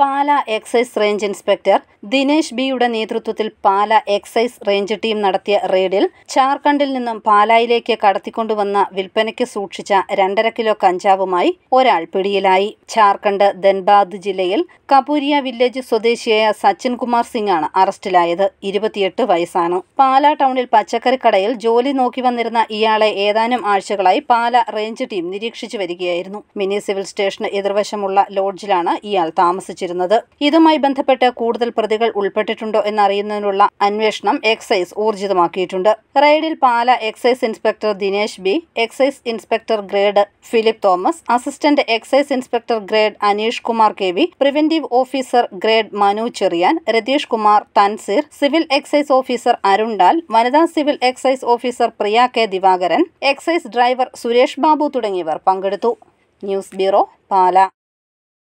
പാല excise range inspector Dinesh ബിയുടെ നേതൃത്വത്തിൽ പാല excise range team നടത്തിയ റെയ്ഡിൽ ഝാർഖണ്ഡിൽ നിന്നും പാലായിലേക്ക് കടത്തിക്കൊണ്ടുവന്ന വിൽപ്പനയ്ക്ക് സൂക്ഷിച്ച രണ്ടര കിലോ കഞ്ചാവുമായി ഒരാൾ പിടിയിലായി ഝാർഖണ്ഡ് ധൻബാദ് ജില്ലയിൽ കപൂരിയ വില്ലേജ് സ്വദേശിയായ സച്ചിൻ കുമാർ സിംഗ് ആണ് അറസ്റ്റിലായത് ഇരുപത്തിയെട്ട് വയസ്സാണ് പാല ടൗണിൽ പച്ചക്കറി കടയിൽ ജോലി നോക്കി വന്നിരുന്ന ഇയാളെ ഏതാനും ആഴ്ചകളായി പാല റേഞ്ച് ടീം നിരീക്ഷിച്ചു വരികയായിരുന്നു മിനി സിവിൽ സ്റ്റേഷന് എതിർവശമുള്ള ലോഡ്ജിലാണ് ഇയാൾ താമസിച്ചത് ആരോപിച്ചിരുന്നത് ഇതുമായി ബന്ധപ്പെട്ട് കൂടുതൽ പ്രതികൾ ഉൾപ്പെട്ടിട്ടുണ്ടോ എന്നറിയുന്നതിനുള്ള അന്വേഷണം എക്സൈസ് ഊർജിതമാക്കിയിട്ടുണ്ട് റെയ്ഡിൽ Pala excise inspector Dinesh B excise inspector grade Philip Thomas assistant excise inspector grade Anish Kumar K V preventive officer grade Manu Cherian Ratheesh Kumar Thanseer civil excise officer Arundal വനിതാ civil excise officer Priya K Divakaran excise driver Suresh Babu തുടങ്ങിയവർ പങ്കെടുത്തു ന്യൂസ് ബ്യൂറോ പാല